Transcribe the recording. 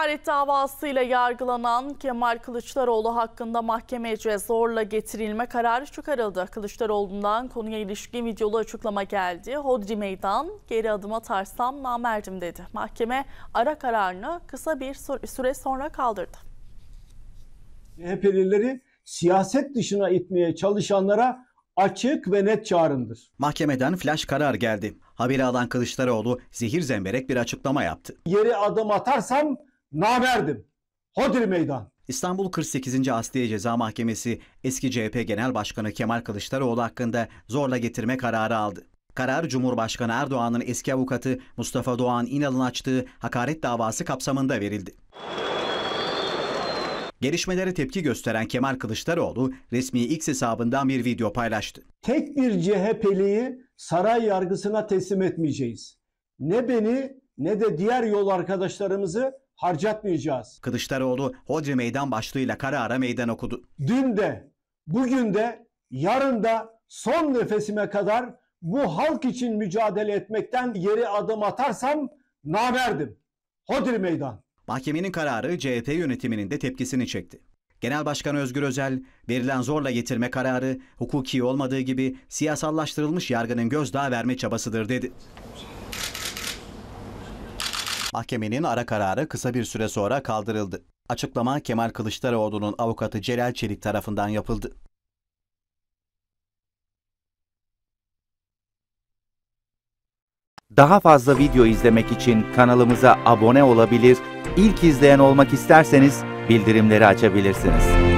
hakaret davasıyla yargılanan Kemal Kılıçdaroğlu hakkında mahkemece zorla getirilme kararı çıkarıldı. Kılıçdaroğlu'ndan konuya ilişkin videolu açıklama geldi. Hodri meydan geri adım atarsam namerdim dedi. Mahkeme ara kararını kısa bir süre sonra kaldırdı. CHP'lileri siyaset dışına itmeye çalışanlara açık ve net çağrındır. Mahkemeden flash karar geldi. Haberi alan Kılıçdaroğlu zehir zemberek bir açıklama yaptı. Yeri adım atarsam Namerdim. Hodri meydan. İstanbul 48. Asliye Ceza Mahkemesi eski CHP Genel Başkanı Kemal Kılıçdaroğlu hakkında zorla getirme kararı aldı. Karar Cumhurbaşkanı Erdoğan'ın eski avukatı Mustafa Doğan İnal'ın açtığı hakaret davası kapsamında verildi. Gelişmelere tepki gösteren Kemal Kılıçdaroğlu resmi X hesabından bir video paylaştı. Tek bir CHP'liyi saray yargısına teslim etmeyeceğiz. Ne beni ne de diğer yol arkadaşlarımızı harcatmayacağız. Kılıçdaroğlu hoca meydan başlığıyla kara ara meydan okudu. Dün de, bugün de, yarın da son nefesime kadar bu halk için mücadele etmekten geri adım atarsam namerdim. Hodri meydan. Mahkemenin kararı CHP yönetiminin de tepkisini çekti. Genel Başkan Özgür Özel, verilen zorla getirme kararı hukuki olmadığı gibi siyasallaştırılmış yargının gözdağı verme çabasıdır dedi. Mahkemenin ara kararı kısa bir süre sonra kaldırıldı. Açıklama Kemal Kılıçdaroğlu'nun avukatı Celal Çelik tarafından yapıldı. Daha fazla video izlemek için kanalımıza abone olabilir, ilk izleyen olmak isterseniz bildirimleri açabilirsiniz.